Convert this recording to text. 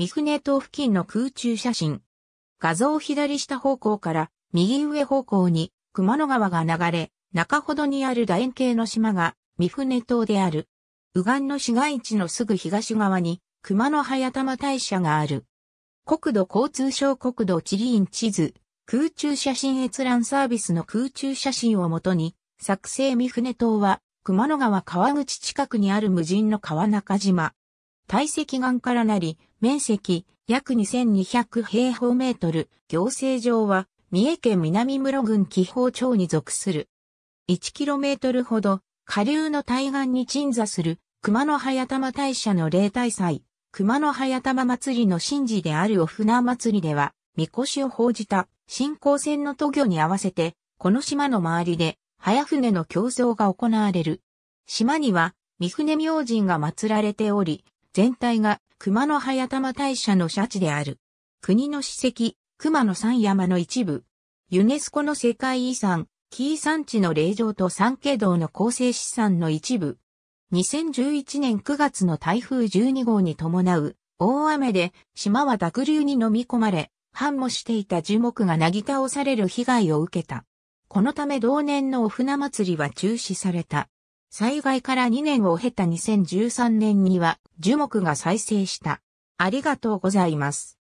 三船島付近の空中写真。画像左下方向から右上方向に熊野川が流れ、中ほどにある楕円形の島が三船島である。右岸の市街地のすぐ東側に熊野早玉大社がある。国土交通省国土地理院地図、空中写真閲覧サービスの空中写真をもとに、作成三船島は熊野川川口近くにある無人の川中島、大積岩からなり、面積約2200平方メートル、行政上は三重県南室郡紀宝町に属する。1トルほど下流の対岸に鎮座する熊野早玉大社の例大祭、熊野早玉祭りの神事であるお船祭りでは、みこしを報じた新興船の渡御に合わせて、この島の周りで、早船の競争が行われる。島には、三船明神が祀られており、全体が熊野早玉大社の社地である。国の史跡、熊野山山の一部。ユネスコの世界遺産、紀伊山地の霊場と三景堂の構成資産の一部。2011年9月の台風12号に伴う大雨で島は濁流に飲み込まれ、繁茂していた樹木がなぎ倒される被害を受けた。このため同年のお船祭りは中止された。災害から2年を経た2013年には樹木が再生した。ありがとうございます。